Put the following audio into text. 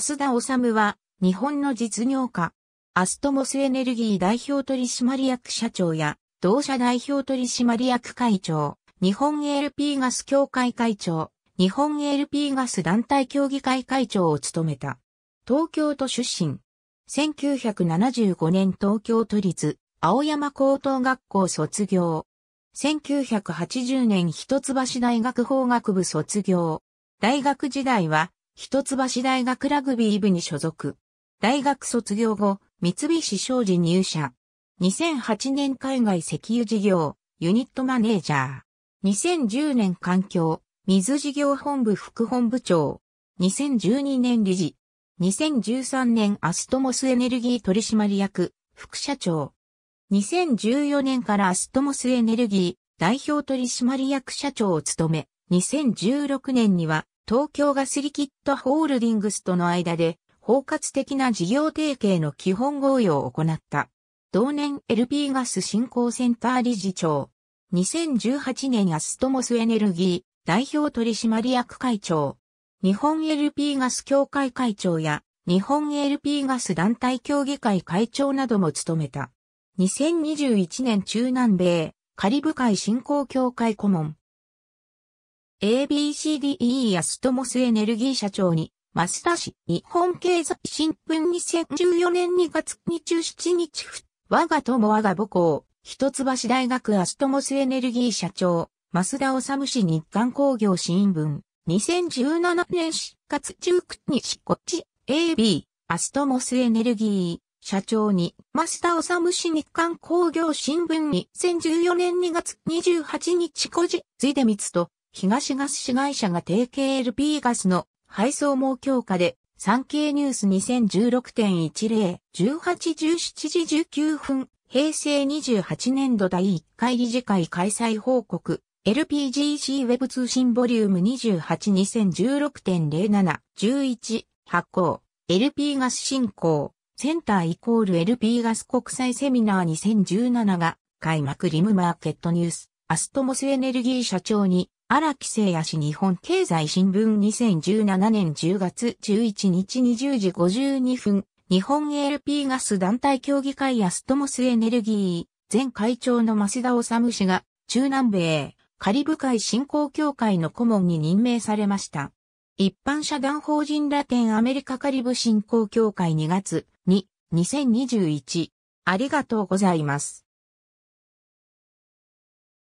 増田治は、日本の実業家、アストモスエネルギー代表取締役社長や、同社代表取締役会長、日本 LP ガス協会会長、日本 LP ガス団体協議会会長を務めた。東京都出身。1975年東京都立、青山高等学校卒業。1980年一橋大学法学部卒業。大学時代は一橋大学ラグビー部に所属。大学卒業後、三菱商事入社。2008年海外石油事業、ユニットマネージャー。2010年環境、水事業本部副本部長。2012年理事。2013年アストモスエネルギー取締役、副社長。2014年からアストモスエネルギー代表取締役社長を務め、2016年には東京ガスリキッドホールディングスとの間で包括的な事業提携の基本合意を行った。同年 LP ガス振興センター理事長。2018年アストモスエネルギー代表取締役会長。日本 LP ガス協会会長や日本 LP ガス団体協議会会長なども務めた。2021年中南米カリブ海振興協会顧問。ABCDE 安友スエネルギー社長に、増田氏、日本経済新聞2014年2月27日、我が友我が母校、一橋大学安友スエネルギー社長、増田治氏日刊工業新聞、2017年4月19日こっち、AB、アストモスエネルギー、社長に、増田治氏日刊工業新聞2014年2月28日5時、ついでみつと、東ガス市会社が提携 LP ガスの配送網強化で、産経ニュース2016.10、18、17時19分、平成28年度第1回理事会開催報告、LPGC ウェブ通信ボリューム282016.07、11、発行、LP ガス振興、センターイコール LP ガス国際セミナー2017が開幕リムマーケットニュース、アストモスエネルギー社長に荒木聖也氏日本経済新聞2017年10月11日20時52分、日本 LP ガス団体協議会ストモスエネルギー、前会長の増田治氏が、中南米、カリブ海振興協会の顧問に任命されました。一般社団法人ラテンアメリカカリブ振興協会2月2、2021。ありがとうございます。